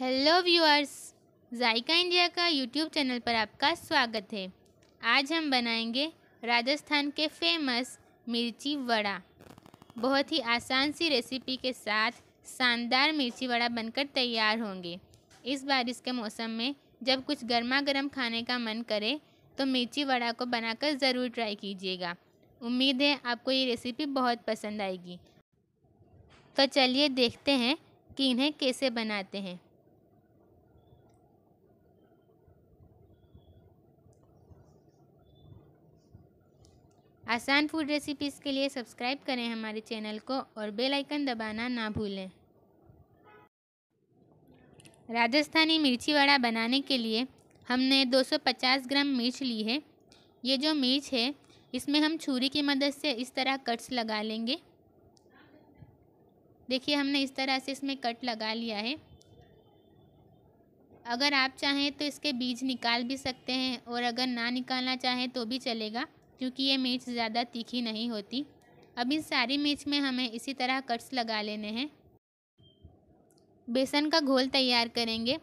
hello viewers Zayka India का YouTube channel पर आपका स्वागत है आज हम बनाएंगे राजस्थान के फेमस मिर्ची वड़ा बहुत ही आसान सी रेसिपी के साथ शानदार मिर्ची वड़ा बनकर तैयार होंगे इस बारिश के मौसम में जब कुछ गर्मा गर्म खाने का मन करे तो मिर्ची वड़ा को बनाकर ज़रूर ट्राई कीजिएगा उम्मीद है आपको ये रेसिपी बहुत पसंद आएगी तो चलिए देखते हैं कि इन्हें कैसे बनाते हैं आसान फूड रेसिपीज़ के लिए सब्सक्राइब करें हमारे चैनल को और बेल आइकन दबाना ना भूलें राजस्थानी मिर्ची वड़ा बनाने के लिए हमने 250 ग्राम मिर्च ली है ये जो मिर्च है इसमें हम छुरी की मदद से इस तरह कट्स लगा लेंगे देखिए हमने इस तरह से इसमें कट लगा लिया है अगर आप चाहें तो इसके बीज निकाल भी सकते हैं और अगर ना निकालना चाहें तो भी चलेगा क्योंकि ये मिर्च ज़्यादा तीखी नहीं होती अब इस सारी मिर्च में हमें इसी तरह कट्स लगा लेने हैं बेसन का घोल तैयार करेंगे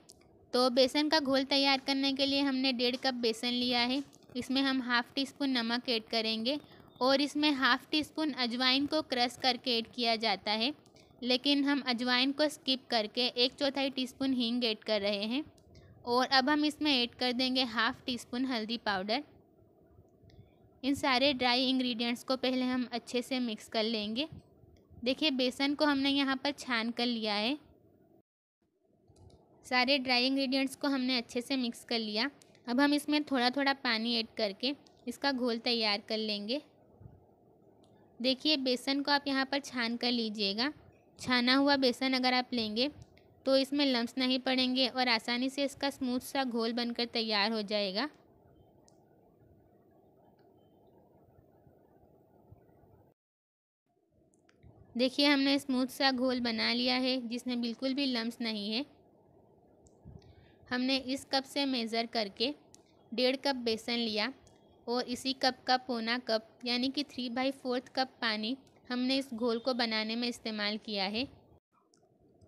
तो बेसन का घोल तैयार करने के लिए हमने डेढ़ कप बेसन लिया है इसमें हम हाफ़ टी स्पून नमक ऐड करेंगे और इसमें हाफ़ टी स्पून अजवाइन को क्रश करके ऐड किया जाता है लेकिन हम अजवाइन को स्किप करके एक चौथाई टीस्पून हींग ऐड कर रहे हैं और अब हम इसमें ऐड कर देंगे हाफ़ टी स्पून हल्दी पाउडर इन सारे ड्राई इंग्रेडिएंट्स को पहले हम अच्छे से मिक्स कर लेंगे देखिए बेसन को हमने यहाँ पर छान कर लिया है सारे ड्राई इंग्रेडिएंट्स को हमने अच्छे से मिक्स कर लिया अब हम इसमें थोड़ा थोड़ा पानी ऐड करके इसका घोल तैयार कर लेंगे देखिए बेसन को आप यहाँ पर छान कर लीजिएगा छाना हुआ बेसन अगर आप लेंगे तो इसमें लम्स नहीं पड़ेंगे और आसानी से इसका स्मूथ सा घोल बनकर तैयार हो जाएगा देखिए हमने स्मूथ सा घोल बना लिया है जिसमें बिल्कुल भी लम्स नहीं है हमने इस कप से मेज़र करके डेढ़ कप बेसन लिया और इसी कप का पौना कप यानी कि थ्री बाई फोर्थ कप पानी हमने इस घोल को बनाने में इस्तेमाल किया है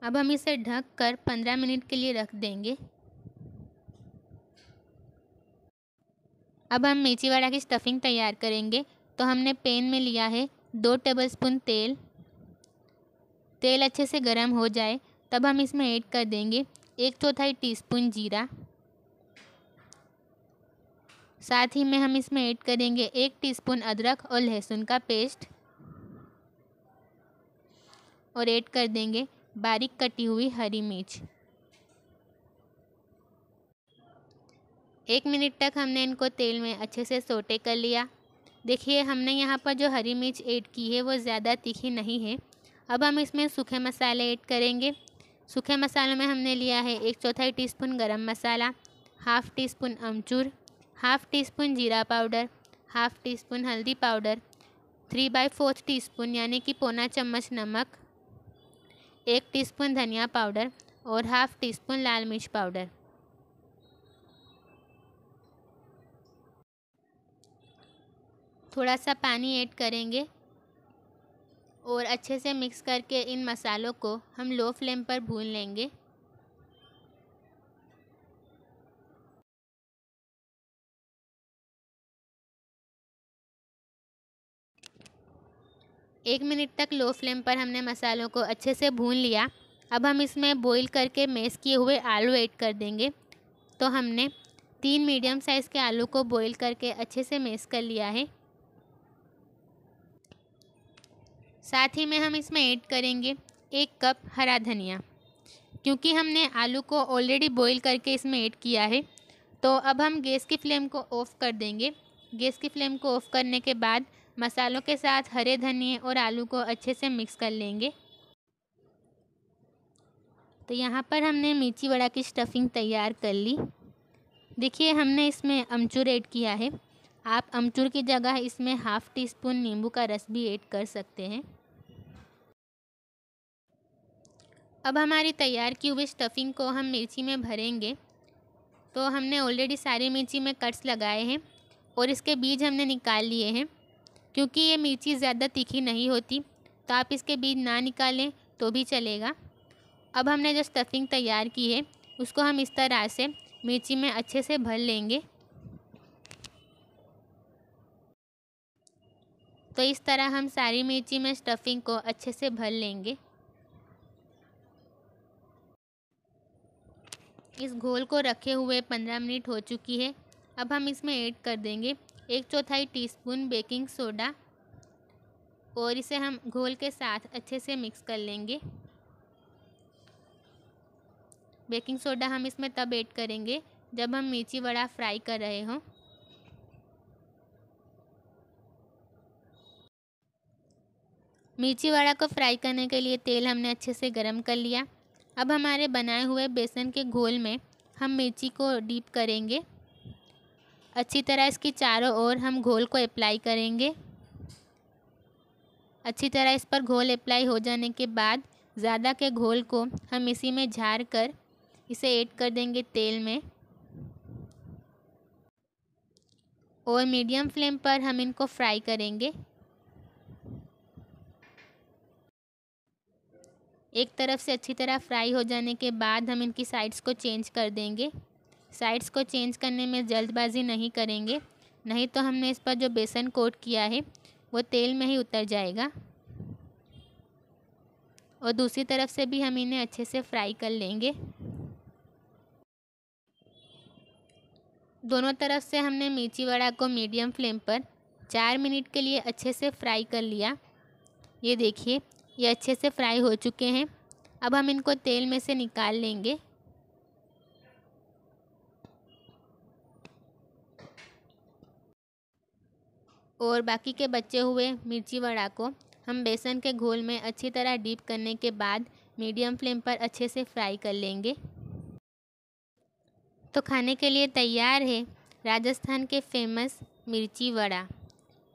अब हम इसे ढक कर पंद्रह मिनट के लिए रख देंगे अब हम मेथी वड़ा की स्टफिंग तैयार करेंगे तो हमने पेन में लिया है दो टेबलस्पून तेल तेल अच्छे से गर्म हो जाए तब हम इसमें ऐड कर देंगे एक चौथाई टीस्पून जीरा साथ ही में हम इसमें ऐड करेंगे एक टीस्पून अदरक और लहसुन का पेस्ट और ऐड कर देंगे बारीक कटी हुई हरी मिर्च एक मिनट तक हमने इनको तेल में अच्छे से सोटे कर लिया देखिए हमने यहाँ पर जो हरी मिर्च ऐड की है वो ज़्यादा तीखी नहीं है अब हम इसमें सूखे मसाले ऐड करेंगे सूखे मसालों में हमने लिया है एक चौथाई teaspoon garam masala half teaspoon अमचूर हाफ़ टी स्पून जीरा पाउडर हाफ़ टी स्पून हल्दी powder three by fourth teaspoon यानी कि पौना चम्मच नमक एक टी स्पून धनिया पाउडर और हाफ़ टी स्पून लाल मिर्च पाउडर थोड़ा सा पानी ऐड करेंगे और अच्छे से मिक्स करके इन मसालों को हम लो फ्लेम पर भून लेंगे एक मिनट तक लो फ्लेम पर हमने मसालों को अच्छे से भून लिया अब हम इसमें बॉईल करके मेस किए हुए आलू ऐड कर देंगे तो हमने तीन मीडियम साइज़ के आलू को बॉईल करके अच्छे से मेस कर लिया है साथ ही में हम इसमें ऐड करेंगे एक कप हरा धनिया क्योंकि हमने आलू को ऑलरेडी बॉईल करके इसमें ऐड किया है तो अब हम गैस की फ्लेम को ऑफ़ कर देंगे गैस की फ्लेम को ऑफ़ करने के बाद मसालों के साथ हरे धनिए और आलू को अच्छे से मिक्स कर लेंगे तो यहाँ पर हमने मिर्ची वड़ा की स्टफिंग तैयार कर ली देखिए हमने इसमें अमचूर ऐड किया है आप अमचूर की जगह इसमें हाफ़ टी स्पून नींबू का रस भी ऐड कर सकते हैं अब हमारी तैयार की हुई स्टफिंग को हम मिर्ची में भरेंगे तो हमने ऑलरेडी सारी मिर्ची में कट्स लगाए हैं और इसके बीज हमने निकाल लिए हैं क्योंकि ये मिर्ची ज़्यादा तीखी नहीं होती तो आप इसके बीज ना निकालें तो भी चलेगा अब हमने जो स्टफिंग तैयार की है उसको हम इस तरह से मिर्ची में अच्छे से भर लेंगे तो इस तरह हम सारी मिर्ची में स्टफिंग को अच्छे से भर लेंगे इस घोल को रखे हुए पंद्रह मिनट हो चुकी है अब हम इसमें ऐड कर देंगे एक चौथाई टीस्पून बेकिंग सोडा और इसे हम घोल के साथ अच्छे से मिक्स कर लेंगे बेकिंग सोडा हम इसमें तब ऐड करेंगे जब हम मिर्ची वड़ा फ्राई कर रहे हों मिर्ची वड़ा को फ्राई करने के लिए तेल हमने अच्छे से गरम कर लिया अब हमारे बनाए हुए बेसन के घोल में हम मिर्ची को डीप करेंगे अच्छी तरह इसकी चारों ओर हम घोल को अप्लाई करेंगे अच्छी तरह इस पर घोल अप्लाई हो जाने के बाद ज़्यादा के घोल को हम इसी में झार कर इसे ऐड कर देंगे तेल में और मीडियम फ्लेम पर हम इनको फ्राई करेंगे एक तरफ से अच्छी तरह फ्राई हो जाने के बाद हम इनकी साइड्स को चेंज कर देंगे साइड्स को चेंज करने में जल्दबाजी नहीं करेंगे नहीं तो हमने इस पर जो बेसन कोट किया है वो तेल में ही उतर जाएगा और दूसरी तरफ से भी हम इन्हें अच्छे से फ्राई कर लेंगे दोनों तरफ से हमने मिर्ची वड़ा को मीडियम फ्लेम पर चार मिनट के लिए अच्छे से फ्राई कर लिया ये देखिए ये अच्छे से फ्राई हो चुके हैं अब हम इनको तेल में से निकाल लेंगे और बाकी के बचे हुए मिर्ची वड़ा को हम बेसन के घोल में अच्छी तरह डीप करने के बाद मीडियम फ्लेम पर अच्छे से फ्राई कर लेंगे तो खाने के लिए तैयार है राजस्थान के फेमस मिर्ची वड़ा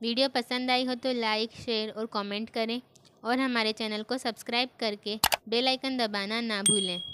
वीडियो पसंद आई हो तो लाइक शेयर और कमेंट करें और हमारे चैनल को सब्सक्राइब करके बेल आइकन दबाना ना भूलें